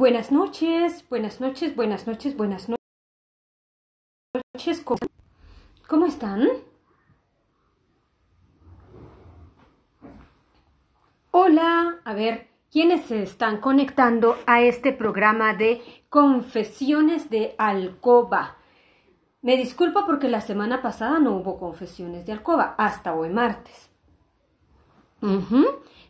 Buenas noches, buenas noches, buenas noches, buenas noches. ¿Cómo están? Hola, a ver, ¿quiénes se están conectando a este programa de Confesiones de Alcoba? Me disculpo porque la semana pasada no hubo confesiones de Alcoba, hasta hoy martes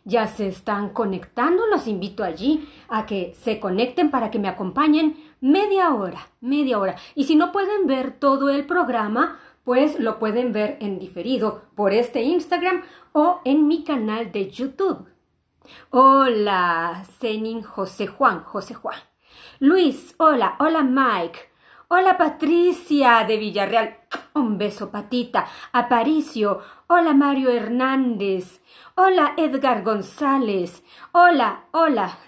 ya se están conectando, los invito allí a que se conecten para que me acompañen media hora, media hora. Y si no pueden ver todo el programa, pues lo pueden ver en diferido por este Instagram o en mi canal de YouTube. Hola, Zenin José Juan, José Juan. Luis, hola, hola Mike. Hola Patricia de Villarreal. Un beso, Patita. Aparicio. Hola, Mario Hernández. Hola, Edgar González. Hola, hola.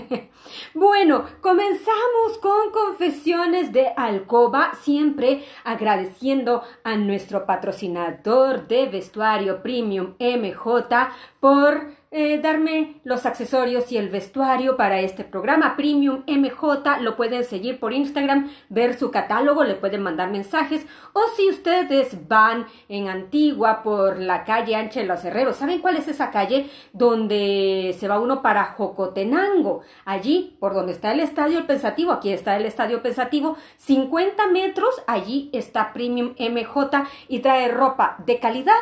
bueno, comenzamos con confesiones de Alcoba, siempre agradeciendo a nuestro patrocinador de vestuario Premium MJ por eh, darme los accesorios y el vestuario para este programa. Premium MJ lo pueden seguir por Instagram, ver su catálogo, le pueden mandar mensajes. O si ustedes van en Antigua por la calle Ancha de los Herreros, ¿saben cuál es esa calle donde se va uno para Jocotenango? Allí, por donde está el Estadio Pensativo, aquí está el Estadio Pensativo, 50 metros, allí está Premium MJ y trae ropa de calidad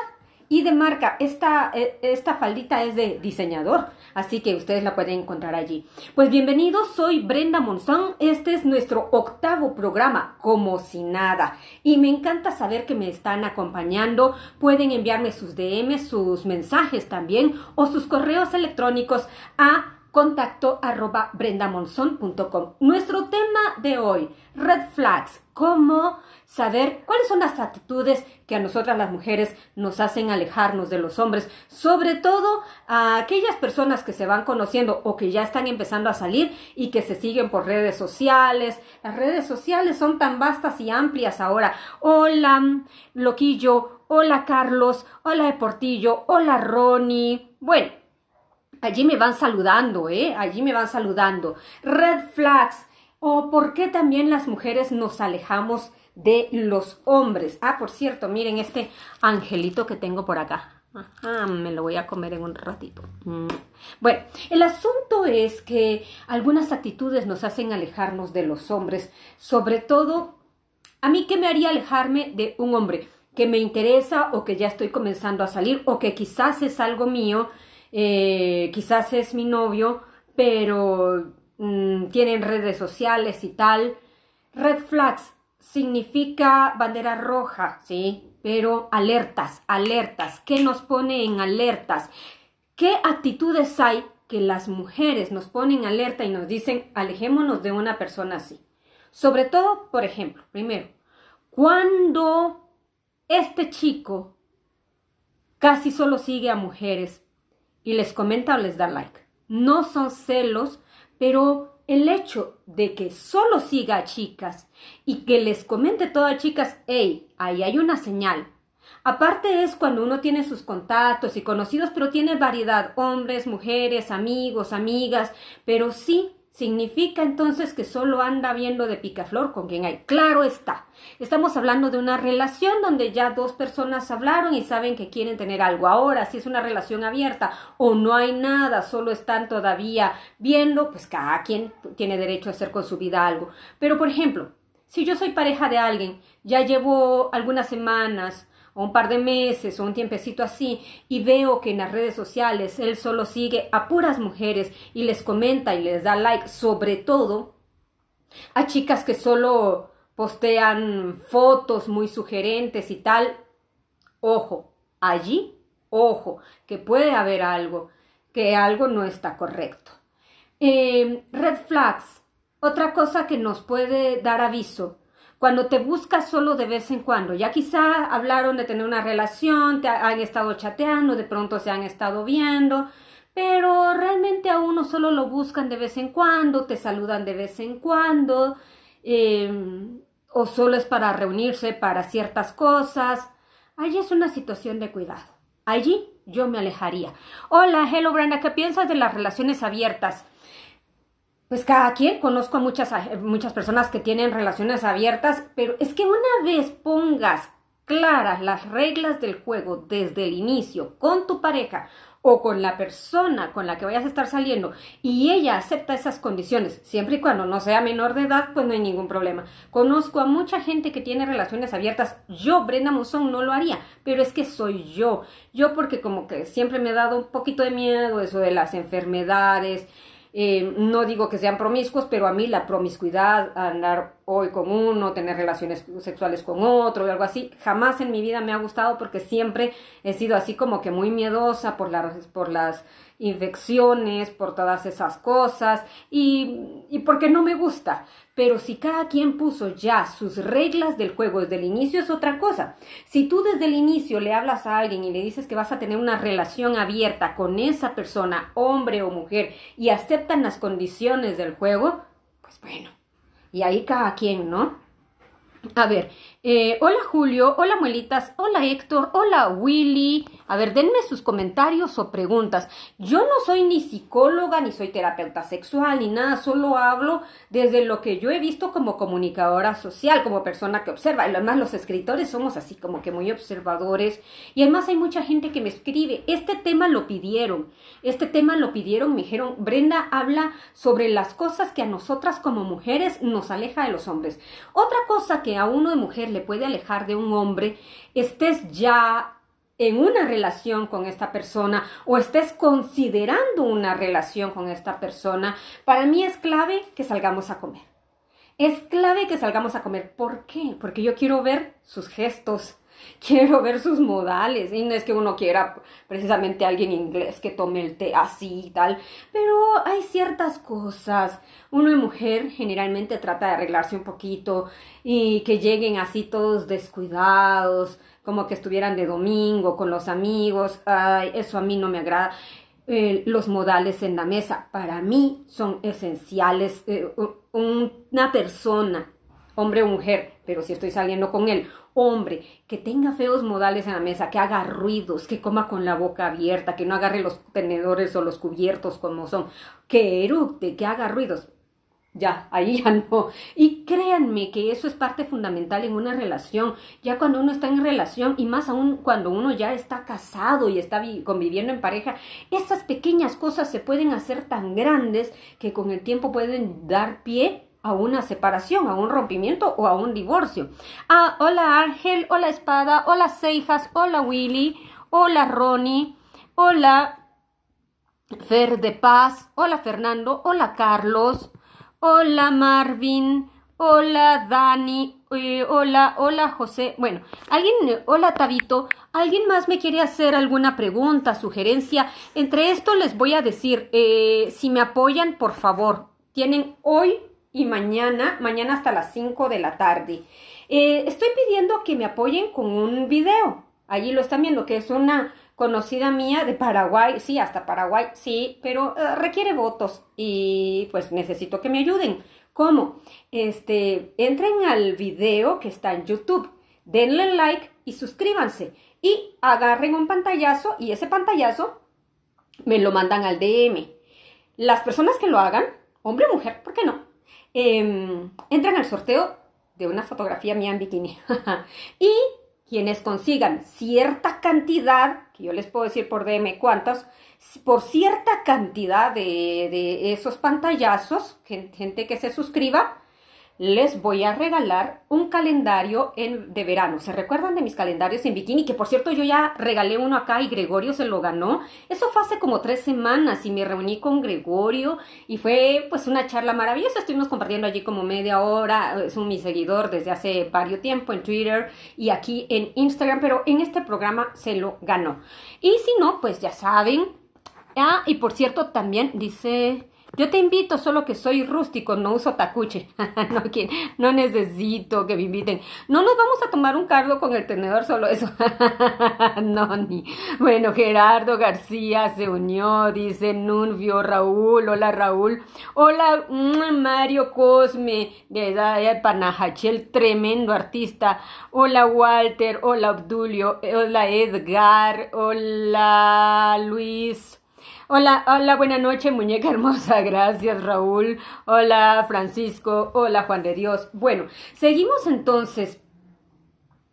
y de marca. Esta, e, esta faldita es de diseñador, así que ustedes la pueden encontrar allí. Pues bienvenidos, soy Brenda Monzón. Este es nuestro octavo programa, como si nada. Y me encanta saber que me están acompañando. Pueden enviarme sus DM, sus mensajes también o sus correos electrónicos a contacto arroba brendamonson.com. Nuestro tema de hoy, red flags, cómo saber cuáles son las actitudes que a nosotras las mujeres nos hacen alejarnos de los hombres, sobre todo a aquellas personas que se van conociendo o que ya están empezando a salir y que se siguen por redes sociales. Las redes sociales son tan vastas y amplias ahora. Hola, Loquillo, hola Carlos, hola Deportillo, hola Ronnie. Bueno, Allí me van saludando, ¿eh? Allí me van saludando. Red flags. ¿O por qué también las mujeres nos alejamos de los hombres? Ah, por cierto, miren este angelito que tengo por acá. Ajá, me lo voy a comer en un ratito. Mm. Bueno, el asunto es que algunas actitudes nos hacen alejarnos de los hombres. Sobre todo, ¿a mí qué me haría alejarme de un hombre? que me interesa o que ya estoy comenzando a salir o que quizás es algo mío eh, quizás es mi novio, pero mm, tienen redes sociales y tal. Red flags significa bandera roja, ¿sí? Pero alertas, alertas. ¿Qué nos pone en alertas? ¿Qué actitudes hay que las mujeres nos ponen alerta y nos dicen alejémonos de una persona así? Sobre todo, por ejemplo, primero, cuando este chico casi solo sigue a mujeres y les comenta o les da like. No son celos, pero el hecho de que solo siga a chicas y que les comente todo a chicas, hey, ahí hay una señal. Aparte es cuando uno tiene sus contactos y conocidos, pero tiene variedad, hombres, mujeres, amigos, amigas, pero sí Significa entonces que solo anda viendo de picaflor con quien hay. Claro está. Estamos hablando de una relación donde ya dos personas hablaron y saben que quieren tener algo. Ahora, si es una relación abierta o no hay nada, solo están todavía viendo, pues cada quien tiene derecho a hacer con su vida algo. Pero, por ejemplo, si yo soy pareja de alguien, ya llevo algunas semanas, o un par de meses o un tiempecito así y veo que en las redes sociales él solo sigue a puras mujeres y les comenta y les da like, sobre todo a chicas que solo postean fotos muy sugerentes y tal, ojo, allí, ojo, que puede haber algo, que algo no está correcto. Eh, red flags, otra cosa que nos puede dar aviso cuando te buscas solo de vez en cuando. Ya quizá hablaron de tener una relación, te han estado chateando, de pronto se han estado viendo, pero realmente a uno solo lo buscan de vez en cuando, te saludan de vez en cuando, em, o solo es para reunirse para ciertas cosas. Allí es una situación de cuidado. Allí yo me alejaría. Hola, hello Brenda, ¿qué piensas de las relaciones abiertas? pues cada quien, conozco a muchas, eh, muchas personas que tienen relaciones abiertas, pero es que una vez pongas claras las reglas del juego desde el inicio con tu pareja o con la persona con la que vayas a estar saliendo y ella acepta esas condiciones, siempre y cuando no sea menor de edad, pues no hay ningún problema. Conozco a mucha gente que tiene relaciones abiertas. Yo, Brenda Musón, no lo haría, pero es que soy yo. Yo porque como que siempre me he dado un poquito de miedo eso de las enfermedades, eh, no digo que sean promiscuos, pero a mí la promiscuidad, andar hoy con uno, tener relaciones sexuales con otro o algo así. Jamás en mi vida me ha gustado porque siempre he sido así como que muy miedosa por las, por las infecciones, por todas esas cosas y, y porque no me gusta. Pero si cada quien puso ya sus reglas del juego desde el inicio es otra cosa. Si tú desde el inicio le hablas a alguien y le dices que vas a tener una relación abierta con esa persona, hombre o mujer, y aceptan las condiciones del juego, pues bueno, y ahí cada quien, ¿no? A ver, eh, hola Julio, hola Muelitas, hola Héctor, hola Willy. A ver, denme sus comentarios o preguntas. Yo no soy ni psicóloga, ni soy terapeuta sexual, ni nada, solo hablo desde lo que yo he visto como comunicadora social, como persona que observa. además los escritores somos así como que muy observadores. Y además hay mucha gente que me escribe. Este tema lo pidieron, este tema lo pidieron, me dijeron, Brenda habla sobre las cosas que a nosotras como mujeres nos aleja de los hombres. Otra cosa que a uno de mujer le puede alejar de un hombre, estés ya en una relación con esta persona o estés considerando una relación con esta persona, para mí es clave que salgamos a comer. Es clave que salgamos a comer. ¿Por qué? Porque yo quiero ver sus gestos, quiero ver sus modales. Y no es que uno quiera precisamente alguien inglés que tome el té así y tal, pero hay ciertas cosas. Uno de mujer generalmente trata de arreglarse un poquito y que lleguen así todos descuidados, como que estuvieran de domingo con los amigos. Ay, eso a mí no me agrada. Eh, los modales en la mesa para mí son esenciales. Eh, una persona hombre o mujer, pero si estoy saliendo con él, hombre, que tenga feos modales en la mesa, que haga ruidos, que coma con la boca abierta, que no agarre los tenedores o los cubiertos como son, que eructe, que haga ruidos. Ya, ahí ya no. Y créanme que eso es parte fundamental en una relación. Ya cuando uno está en relación y más aún cuando uno ya está casado y está conviviendo en pareja, esas pequeñas cosas se pueden hacer tan grandes que con el tiempo pueden dar pie a una separación, a un rompimiento o a un divorcio. Ah, hola Ángel, hola Espada, hola Seijas, hola Willy, hola Ronnie, hola Fer de Paz, hola Fernando, hola Carlos, hola Marvin, hola Dani, eh, hola, hola José. Bueno, alguien, hola Tabito, alguien más me quiere hacer alguna pregunta, sugerencia. Entre esto les voy a decir, eh, si me apoyan, por favor, tienen hoy y mañana, mañana hasta las 5 de la tarde. Eh, estoy pidiendo que me apoyen con un video. Allí lo están viendo, que es una conocida mía de Paraguay, sí, hasta Paraguay, sí, pero eh, requiere votos y pues necesito que me ayuden. ¿Cómo? Este, entren al video que está en YouTube, denle like y suscríbanse y agarren un pantallazo y ese pantallazo me lo mandan al DM. Las personas que lo hagan, hombre o mujer, ¿por qué no? Em, entran al sorteo de una fotografía mía en bikini. y quienes consigan cierta cantidad, que yo les puedo decir por DM cuántas, por cierta cantidad de esos pantallazos, gente que se suscriba, les voy a regalar un calendario en, de verano. ¿Se recuerdan de mis calendarios en bikini? Que por cierto yo ya regalé uno acá y Gregorio se lo ganó. Eso fue hace como tres semanas y me reuní con Gregorio y fue pues una charla maravillosa. Estuvimos compartiendo allí como media hora. Es un mi seguidor desde hace varios tiempo en Twitter y aquí en Instagram, pero en este programa se lo ganó. Y si no, pues ya saben. Ah, y por cierto, también dice... Yo te invito, solo que soy rústico, no uso tacuche. no, necesito que me inviten. No nos vamos a tomar un cargo con el tenedor, solo eso. no, ni. Bueno, Gerardo García se unió, dice Nunvio Raúl. Hola, Raúl. Hola, Mario Cosme, de, de Panajachel, tremendo artista. Hola, Walter. Hola, Obdulio. Hola, Edgar. Hola, Luis. Hola, hola, buena noche, muñeca hermosa. Gracias, Raúl. Hola, Francisco. Hola, Juan de Dios. Bueno, seguimos entonces.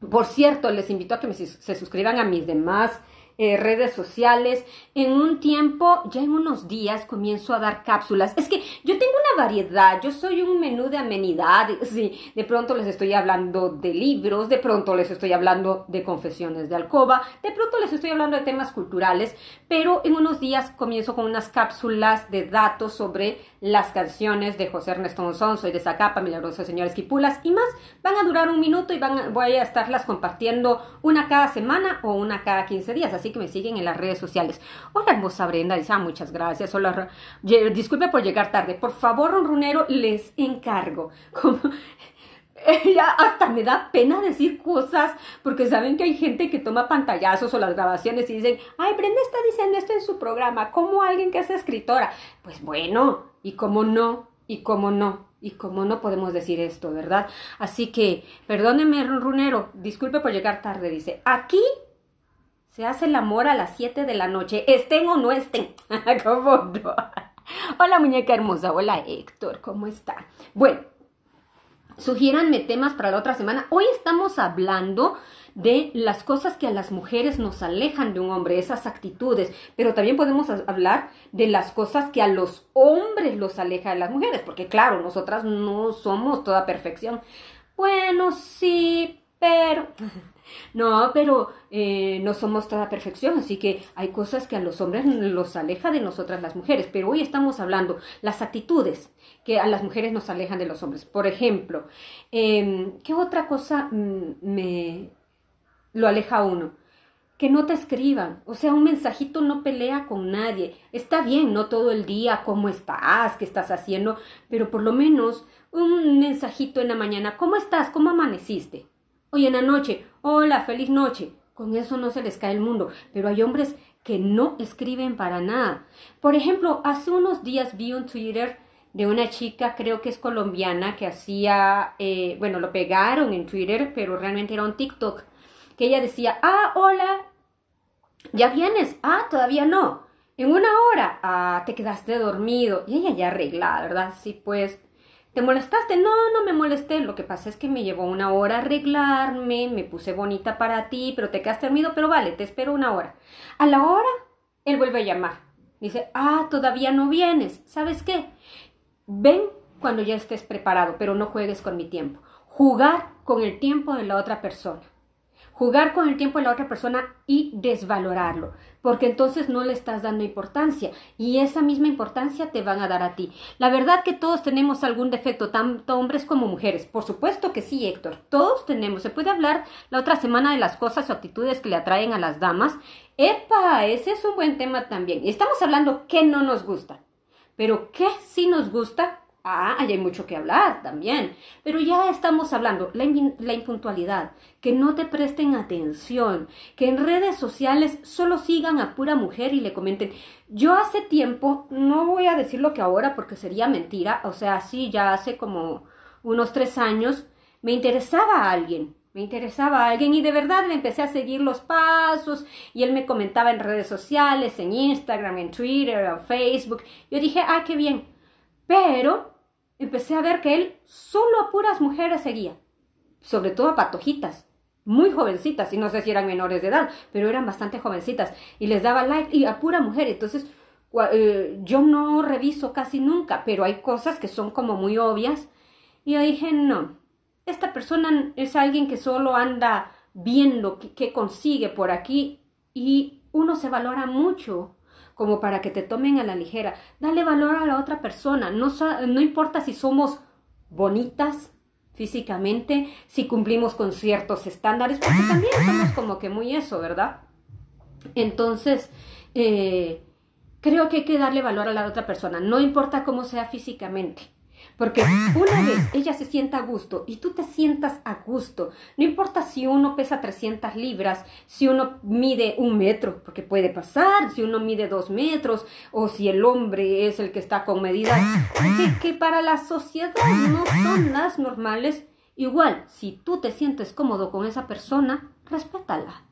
Por cierto, les invito a que se suscriban a mis demás eh, redes sociales. En un tiempo, ya en unos días, comienzo a dar cápsulas. Es que yo tengo una variedad, yo soy un menú de amenidades. Sí, de pronto les estoy hablando de libros, de pronto les estoy hablando de confesiones de alcoba, de pronto les estoy hablando de temas culturales, pero en unos días comienzo con unas cápsulas de datos sobre las canciones de José Ernesto Monzón, Soy de Zacapa, Milagroso Señores Quipulas y más. Van a durar un minuto y van, voy a estarlas compartiendo una cada semana o una cada 15 días. Así que me siguen en las redes sociales. Hola, hermosa Brenda, dice, ah, muchas gracias. Hola, disculpe por llegar tarde. Por favor, Runero, les encargo. Como, ella hasta me da pena decir cosas porque saben que hay gente que toma pantallazos o las grabaciones y dicen, ay, Brenda está diciendo esto en su programa, como alguien que es escritora. Pues bueno, y cómo no, y cómo no, y cómo no podemos decir esto, ¿verdad? Así que, perdóneme, Runero, disculpe por llegar tarde, dice, aquí se hace el amor a las 7 de la noche, estén o no estén. ¿Cómo Hola muñeca hermosa, hola Héctor, ¿cómo está? Bueno, sugiéranme temas para la otra semana. Hoy estamos hablando de las cosas que a las mujeres nos alejan de un hombre, esas actitudes, pero también podemos hablar de las cosas que a los hombres los aleja de las mujeres, porque claro, nosotras no somos toda perfección. Bueno, sí, pero... No, pero eh, no somos toda perfección, así que hay cosas que a los hombres los aleja de nosotras las mujeres, pero hoy estamos hablando las actitudes que a las mujeres nos alejan de los hombres. Por ejemplo, em, ¿qué otra cosa mm, me lo aleja a uno? que no te escriban. O sea, un mensajito no pelea con nadie. Está bien, no todo el día, cómo estás, qué estás haciendo, pero por lo menos un mensajito en la mañana, ¿cómo estás? ¿Cómo amaneciste? Hoy en la noche, hola, feliz noche. Con eso no se les cae el mundo, pero hay hombres que no escriben para nada. Por ejemplo, hace unos días vi un Twitter de una chica, creo que es colombiana, que hacía, eh, bueno, lo pegaron en Twitter, pero realmente era un TikTok, que ella decía, ah, hola, ya vienes, ah, todavía no, en una hora, ah, te quedaste dormido, y ella ya arreglada, ¿verdad? Sí, pues, ¿Te molestaste? No, no me molesté. Lo que pasa es que me llevó una hora arreglarme, me puse bonita para ti, pero te quedaste dormido, pero vale, te espero una hora. A la hora, él vuelve a llamar. Dice, ah, todavía no vienes. ¿Sabes qué? Ven cuando ya estés preparado, pero no juegues con mi tiempo. Jugar con el tiempo de la otra persona jugar con el tiempo de la otra persona y desvalorarlo, porque entonces no le estás dando importancia y esa misma importancia te van a dar a ti. La verdad que todos tenemos algún defecto, tanto hombres como mujeres. Por supuesto que sí, Héctor, todos tenemos. Se puede hablar la otra semana de las cosas o actitudes que le atraen a las damas. Epa, ese es un buen tema también. Estamos hablando que no nos gusta, pero qué sí nos gusta Ah, hay mucho que hablar también. Pero ya estamos hablando, la, la, impuntualidad, que no te presten atención, que en redes sociales solo sigan a pura mujer y le comenten. Yo hace tiempo, no voy a decir lo que ahora porque sería mentira, o sea, sí, ya hace como unos tres años, me interesaba a alguien, me interesaba a alguien y de verdad le empecé a seguir los pasos y él me comentaba en redes sociales, en Instagram, en Twitter, en Facebook. Yo dije, ah, qué bien, pero empecé a ver que él solo a puras mujeres seguía, sobre todo a patojitas, muy jovencitas, y no sé si eran menores de edad, pero eran bastante jovencitas, y les daba like y a pura mujer. Entonces, eh, yo no reviso casi nunca, pero hay cosas que son como muy obvias. Y yo dije, no, esta persona es alguien que solo anda viendo qué consigue por aquí y uno se valora mucho como para que te tomen a la ligera. Dale valor a la otra persona. No, no importa si somos bonitas físicamente, si cumplimos con ciertos estándares, porque también somos como que muy eso, ¿verdad? Entonces, eh, creo que hay que darle valor a la otra persona, no importa cómo sea físicamente. Porque una vez ella se sienta a gusto y tú te sientas a gusto, no importa si uno pesa 300 libras, si uno mide un metro, porque puede pasar, si uno mide dos metros, o si el hombre es el que está con medida. que, que para la sociedad no son las normales, igual, si tú te sientes cómodo con esa persona, respétala,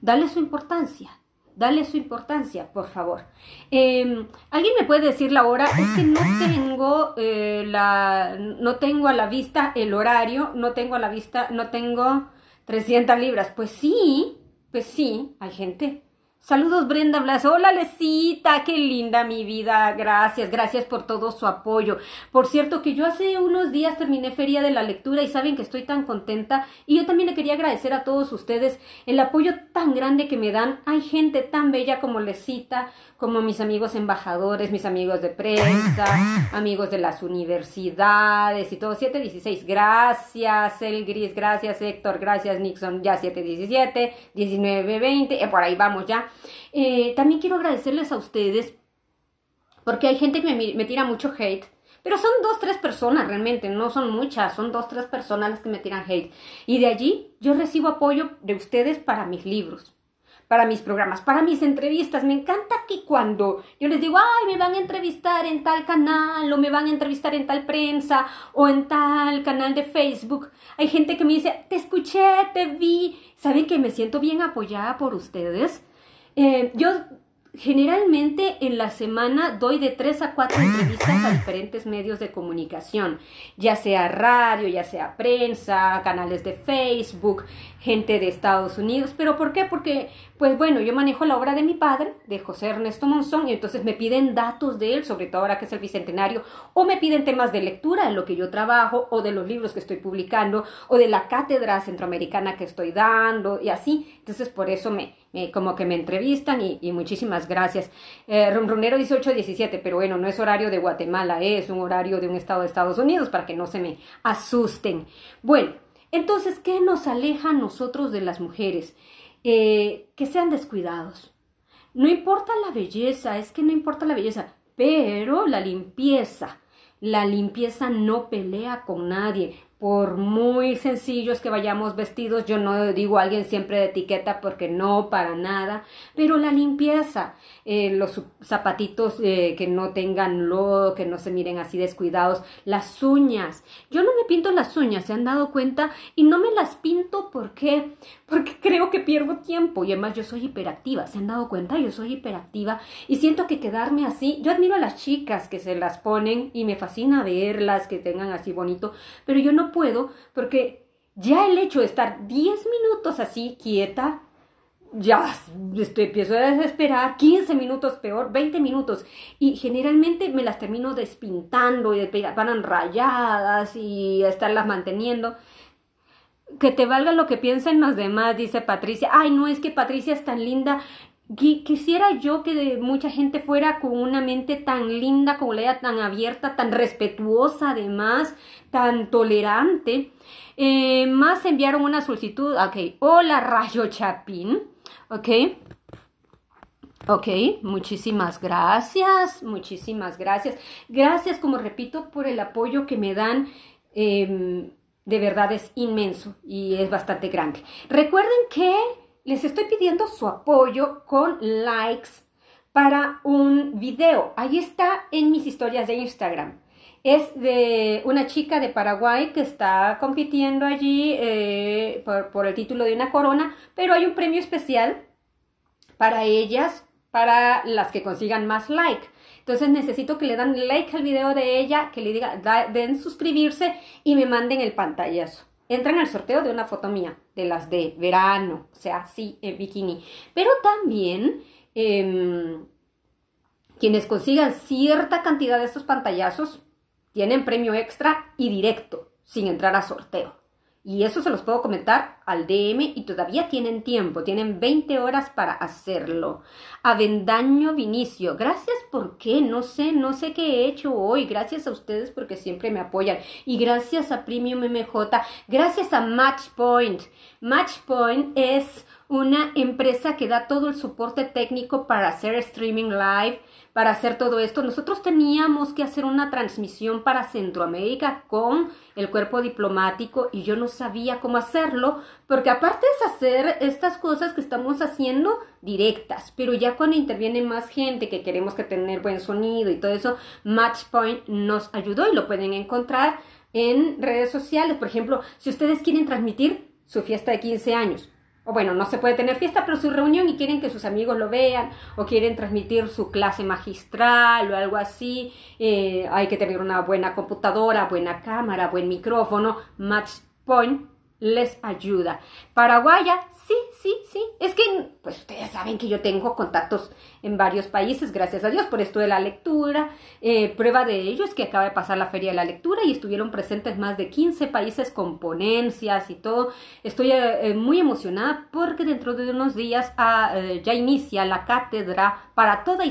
dale su importancia Dale su importancia, por favor. Em, ¿Alguien me puede decir la hora? Es que no tengo eh, la, no tengo a la vista el horario, no tengo a la vista, no tengo 300 libras. Pues sí, pues sí, hay gente Saludos Brenda Blas. Hola Lesita qué linda mi vida. Gracias, gracias por todo su apoyo. Por cierto que yo hace unos días terminé Feria de la Lectura y saben que estoy tan contenta y yo también le quería agradecer a todos ustedes el apoyo tan grande que me dan. Hay gente tan bella como Lesita, como mis amigos embajadores, mis amigos de prensa, amigos de las universidades y todo. 716, gracias El Gris, gracias Héctor, gracias Nixon, ya 717, 1920, eh, por ahí vamos ya. Eh, también quiero agradecerles a ustedes, porque hay gente que me, me tira mucho hate. Pero son dos, tres personas realmente, no son muchas, son dos, tres personas las que me tiran hate. Y de allí yo recibo apoyo de ustedes para mis libros, para mis programas, para mis entrevistas. Me encanta que cuando yo les digo, ay, me van a entrevistar en tal canal, o me van a entrevistar en tal prensa, o en tal canal de Facebook, hay gente que me dice, te escuché, te vi. ¿Saben que me siento bien apoyada por ustedes? Eh, yo generalmente en la semana doy de tres a cuatro entrevistas a diferentes medios de comunicación, ya sea radio, ya sea prensa, canales de Facebook, gente de Estados Unidos. ¿Pero por qué? Porque, pues bueno, yo manejo la obra de mi padre, de José Ernesto Monzón, y entonces me piden datos de él, sobre todo ahora que es el bicentenario, o me piden temas de lectura en lo que yo trabajo, o de los libros que estoy publicando, o de la cátedra centroamericana que estoy dando, y así. Entonces, por eso me, eh, como que me entrevistan y, muchísimas gracias. Eh, 1817. pero bueno, no es horario de Guatemala, eh, es un horario de un estado de Estados Unidos para que no se me asusten. Bueno, entonces, ¿qué nos aleja a nosotros de las mujeres? Eh, que sean descuidados. No importa la belleza, es que no importa la belleza, pero la limpieza. La limpieza no pelea con nadie por muy sencillos que vayamos vestidos, yo no digo alguien siempre de etiqueta porque no, para nada, pero la limpieza, eh, los zapatitos eh, que no tengan lodo, que no se miren así descuidados, las uñas, yo no me pinto las uñas, se han dado cuenta, y no me las pinto porque, porque creo que pierdo tiempo, y además yo soy hiperactiva, se han dado cuenta, yo soy hiperactiva, y siento que quedarme así, yo admiro a las chicas que se las ponen y me fascina verlas, que tengan así bonito, pero yo no puedo porque ya el hecho de estar 10 minutos así quieta, ya estoy, empiezo a desesperar, 15 minutos peor, 20 minutos. Y generalmente me las termino despintando y van rayadas y estarlas manteniendo. Que te valga lo que piensen los demás, dice Patricia. Ay, no es que Patricia es tan linda, Quisiera yo que mucha gente fuera con una mente tan linda, con la tan abierta, tan respetuosa además, tan tolerante. Eh, más enviaron una solicitud, ok, hola Rayo Chapín, ok. Ok, muchísimas gracias, muchísimas gracias. Gracias, como repito, por el apoyo que me dan. Em, de verdad es inmenso y es bastante grande. Recuerden que les estoy pidiendo su apoyo con likes para un video. Ahí está en mis historias de Instagram. Es de una chica de Paraguay que está compitiendo allí eh, por, el título de una corona, pero hay un premio especial para ellas, para las que consigan más like. Entonces necesito que le den like al video de ella, que le digan, den suscribirse y me manden el pantallazo entran al sorteo de una foto mía, de las de verano, o sea, sí, en bikini. Pero también em, quienes consigan cierta cantidad de estos pantallazos tienen premio extra y directo, sin entrar a sorteo. Y eso se los puedo comentar al DM y todavía tienen tiempo, tienen 20 horas para hacerlo. Avendaño Vinicio, gracias porque no sé, no sé qué he hecho hoy. Gracias a ustedes porque siempre me apoyan. Y gracias a Premium MJ, gracias a Matchpoint. Matchpoint es una empresa que da todo el soporte técnico para hacer streaming live, para hacer todo esto. Nosotros teníamos que hacer una transmisión para Centroamérica con el cuerpo diplomático y yo no sabía cómo hacerlo, porque aparte es hacer estas cosas que estamos haciendo directas, pero ya cuando interviene más gente que queremos que tener buen sonido y todo eso, Matchpoint nos ayudó y lo pueden encontrar en redes sociales. Por ejemplo, si ustedes quieren transmitir su fiesta de 15 años, o bueno, no se puede tener fiesta, pero su reunión y quieren que sus amigos lo vean, o quieren transmitir su clase magistral o algo así, eh, hay que tener una buena computadora, buena cámara, buen micrófono, Matchpoint les ayuda. Paraguaya, sí, sí, sí, es que, pues ustedes saben que yo tengo contactos en varios países, gracias a Dios, por esto de la lectura. Eh, prueba de ello es que acaba de pasar la Feria de la Lectura y estuvieron presentes más de 15 países con ponencias y todo. Estoy eh, eh, muy emocionada porque dentro de unos días ah, ya inicia la cátedra para toda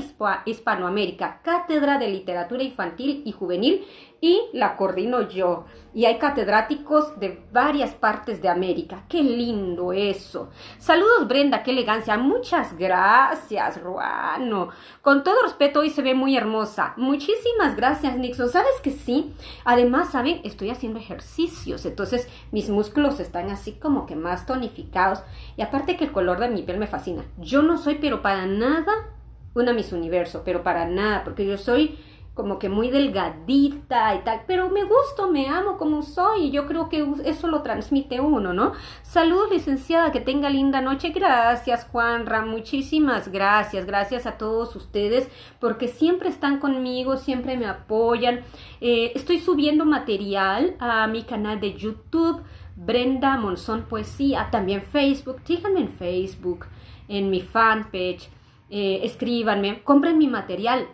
Hispanoamérica, Cátedra de Literatura Infantil y Juvenil, y la coordino yo. Y hay catedráticos de varias partes de América. ¡Qué lindo eso! Saludos, Brenda, qué elegancia. Muchas gracias, Ruá no. Con todo respeto, hoy se ve muy hermosa. Muchísimas gracias, Nixon. ¿Sabes que sí? Además, ¿saben? Estoy haciendo ejercicios, entonces mis músculos están así como que más tonificados. Y aparte que el color de mi piel me fascina. Yo no soy, pero para nada, una Miss Universo, pero para nada, porque yo soy como que muy delgadita y tal, pero me gusto, me amo como soy y yo creo que eso lo transmite uno, ¿no? Saludos, licenciada, que tenga linda noche. Gracias, Juanra, muchísimas gracias, gracias a todos ustedes porque siempre están conmigo, siempre me apoyan. Eh, estoy subiendo material a mi canal de YouTube, Brenda Monzón Poesía, también Facebook, díganme en Facebook, en mi fanpage, eh, escríbanme, compren mi material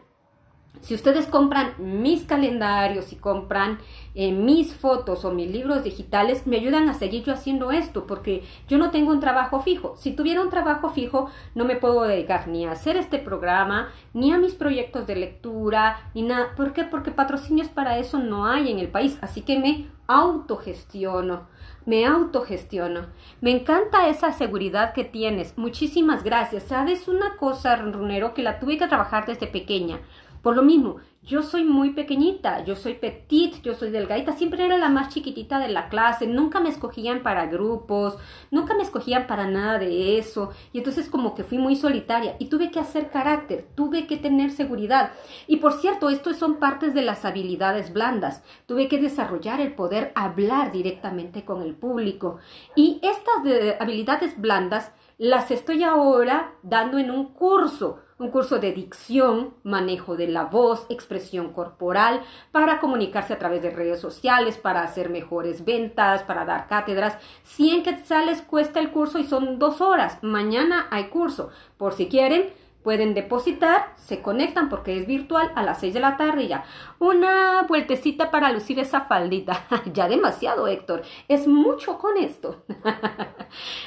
si ustedes compran mis calendarios, y compran eh, mis fotos o mis libros digitales, me ayudan a seguir yo haciendo esto, porque yo no tengo un trabajo fijo. Si tuviera un trabajo fijo, no me puedo dedicar ni a hacer este programa, ni a mis proyectos de lectura, ni nada. ¿Por qué? Porque patrocinios para eso no hay en el país, así que me autogestiono me autogestiono. Me encanta esa seguridad que tienes. Muchísimas gracias. Sabes una cosa, Runero, que la tuve que trabajar desde pequeña. Por lo mismo, yo soy muy pequeñita, yo soy petit, yo soy delgadita, siempre era la más chiquitita de la clase, nunca me escogían para grupos, nunca me escogían para nada de eso, y entonces como que fui muy solitaria y tuve que hacer carácter, tuve que tener seguridad. Y por cierto, esto son partes de las habilidades blandas, tuve que desarrollar el poder hablar directamente con el público. Y estas de, habilidades blandas las estoy ahora dando en un curso, un curso de dicción, manejo de la voz, expresión corporal, para comunicarse a través de redes sociales, para hacer mejores ventas, para dar cátedras. 100 quetzales cuesta el curso y son dos horas. Mañana hay curso. Por si quieren, pueden depositar, se conectan porque es virtual a las 6 de la tarde ya. Una vueltecita para lucir esa faldita. ya demasiado, Héctor. Es mucho con esto.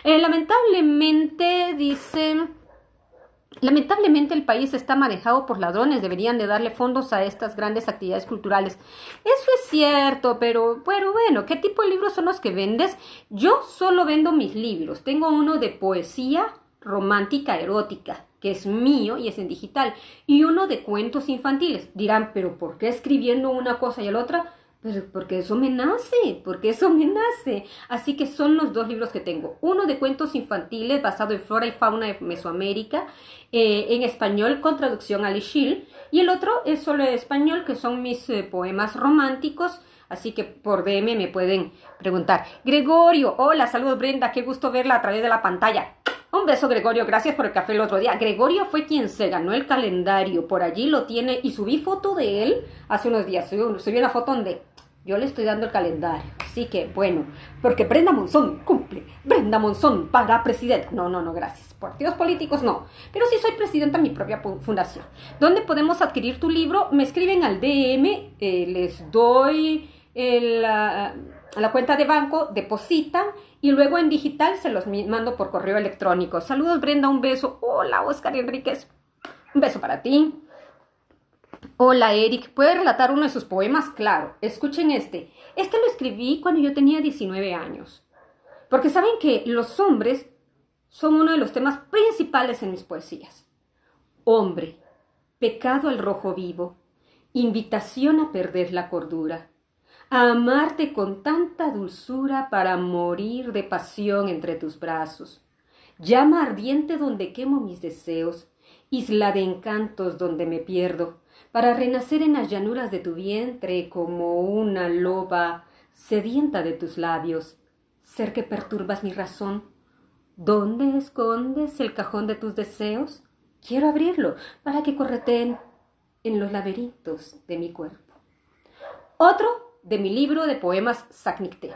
Eh, lamentablemente, dice, Lamentablemente el país está manejado por ladrones, deberían de darle fondos a estas grandes actividades culturales. Eso es cierto, pero, pero bueno, ¿qué tipo de libros son los que vendes? Yo solo vendo mis libros. Tengo uno de poesía, romántica erótica, que es mío y es en digital, y uno de cuentos infantiles. Dirán, pero ¿por qué escribiendo una cosa y la otra? Pues porque eso me nace, porque eso me nace. Así que son los dos libros que tengo. Uno de cuentos infantiles basado en flora y fauna de Mesoamérica, eh, en español con traducción al Ishil, y el otro es solo en español, que son mis eh, poemas románticos. Así que por DM me pueden preguntar. Gregorio, hola, saludos Brenda, qué gusto verla a través de la pantalla. Un beso, Gregorio. Gracias por el café el otro día. Gregorio fue quien se ganó el calendario. Por allí lo tiene. Y subí foto de él hace unos días. Subí, una foto donde yo le estoy dando el calendario. Así que, bueno, porque Brenda Monzón cumple. Brenda Monzón para presidente. No, no, no, gracias. Partidos políticos no. Pero sí soy presidenta de mi propia fundación. ¿Dónde podemos adquirir tu libro? Me escriben al DM. Eh, les doy el... Ah, a la cuenta de banco, depositan y luego en digital se los mando por correo electrónico. Saludos Brenda, un beso. Hola Oscar Enríquez, un beso para ti. Hola Eric, ¿puede relatar uno de sus poemas? Claro, escuchen este. Este lo escribí cuando yo tenía 19 años. Porque saben que los hombres son uno de los temas principales en mis poesías. Hombre, pecado al rojo vivo, invitación a perder la cordura, amarte con tanta dulzura para morir de pasión entre tus brazos. Llama ardiente donde quemo mis deseos, isla de encantos donde me pierdo, para renacer en las llanuras de tu vientre como una loba sedienta de tus labios, ser que perturbas mi razón. ¿Dónde escondes el cajón de tus deseos? Quiero abrirlo para que correten en los laberintos de mi cuerpo. Otro de mi libro de poemas Sacnicté.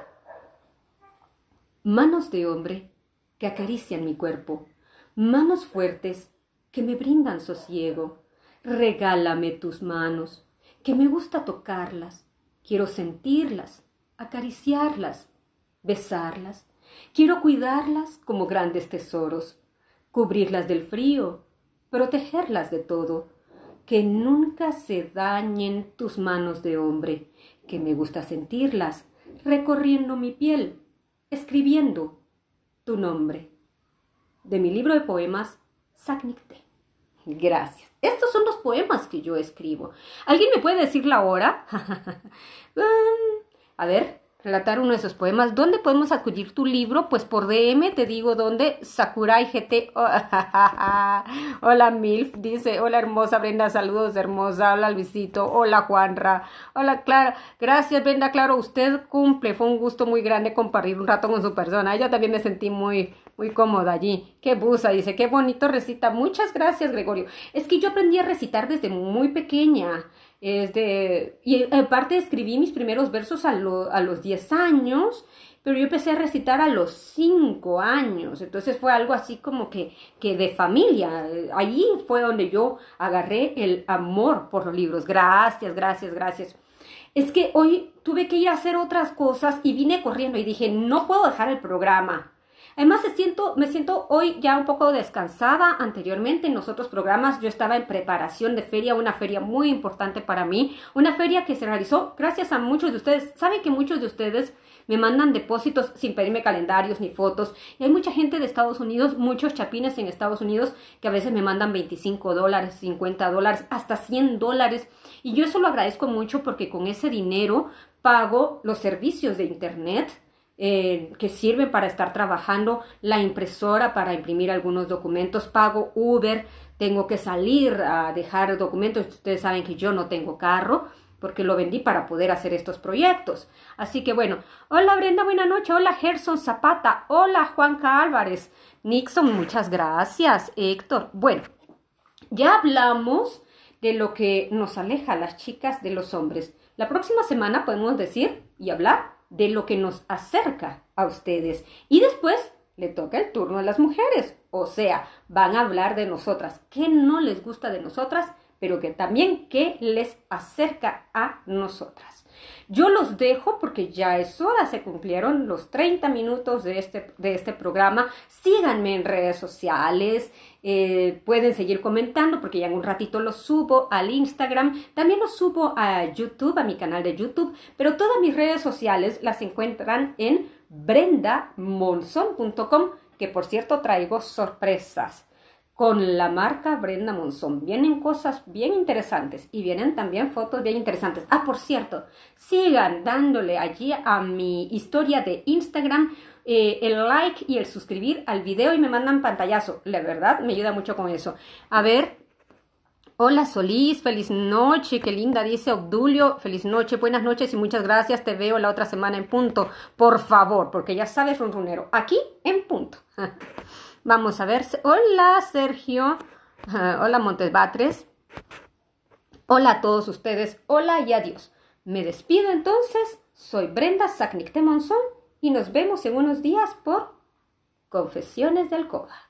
Manos de hombre que acarician mi cuerpo, manos fuertes que me brindan sosiego. Regálame tus manos, que me gusta tocarlas, quiero sentirlas, acariciarlas, besarlas, quiero cuidarlas como grandes tesoros, cubrirlas del frío, protegerlas de todo, que nunca se dañen tus manos de hombre, que me gusta sentirlas, recorriendo mi piel, escribiendo tu nombre. De mi libro de poemas, sacnicté Gracias. Estos son los poemas que yo escribo. ¿Alguien me puede decir la hora? Um, a ver, relatar uno de esos poemas. ¿Dónde podemos acudir tu libro? Pues por DM te digo dónde. Sakurai GT. hola Milf, dice. Hola hermosa Brenda, saludos hermosa. Hola Luisito, hola Juanra. Hola Clara. Gracias Brenda, claro, usted cumple. Fue un gusto muy grande compartir un rato con su persona. Yo también me sentí muy, muy cómoda allí. Qué busa, dice. Qué bonito recita. Muchas gracias Gregorio. Es que yo aprendí a recitar desde muy pequeña de y aparte escribí mis primeros versos a, a los 10 años, pero yo empecé a recitar a los 5 años, entonces fue algo así como que, que de familia. Allí fue donde yo agarré el amor por los libros. Gracias, gracias, gracias. Es que hoy tuve que ir a hacer otras cosas y vine corriendo y dije, no puedo dejar el programa, Además, me siento hoy ya un poco descansada. Anteriormente en los otros programas yo estaba en preparación de feria, una feria muy importante para mí, una feria que se realizó gracias a muchos de ustedes. Saben que muchos de ustedes me mandan depósitos sin pedirme calendarios ni fotos. Y hay mucha gente de Estados Unidos, muchos chapines en Estados Unidos que a veces me mandan 25 dólares, 50 dólares, hasta 100 dólares. Y yo eso lo agradezco mucho porque con ese dinero pago los servicios de Internet eh, que sirven para estar trabajando, la impresora para imprimir algunos documentos, pago Uber, tengo que salir a dejar documentos, ustedes saben que yo no tengo carro porque lo vendí para poder hacer estos proyectos. Así que bueno, hola Brenda, buena noche, hola Gerson Zapata, hola Juanca Álvarez, Nixon, muchas gracias, Héctor. Bueno, ya hablamos de lo que nos aleja a las chicas de los hombres. La próxima semana podemos decir y hablar de lo que nos acerca a ustedes. Y después le toca el turno a las mujeres. O sea, van a hablar de nosotras, qué no les gusta de nosotras, pero que también qué les acerca a nosotras. Yo los dejo porque ya es hora, se cumplieron los 30 minutos este, de este, programa. Síganme en redes sociales, eh, pueden seguir comentando porque ya en un ratito los subo al Instagram, también los subo a YouTube, a mi canal de YouTube, pero todas mis redes sociales las encuentran en brendamonson.com, que por cierto traigo sorpresas con la marca Brenda Monzón. Vienen cosas bien interesantes y vienen también fotos bien interesantes. Ah, por cierto, sigan dándole allí a mi historia de Instagram eh, el like y el suscribir al video y me mandan pantallazo. La verdad, me ayuda mucho con eso. A ver. Hola Solís, feliz noche, qué linda, dice Obdulio, feliz noche, buenas noches y muchas gracias, te veo la otra semana en punto, por favor, porque ya sabes, Runrunero, aquí en punto. Vamos a ver. Hola, Sergio. Ah, hola, Montesbatres. Hola a todos ustedes. Hola y adiós. Me despido entonces. Soy Brenda Sacnic de Monzón y nos vemos en unos días por Confesiones del Coba.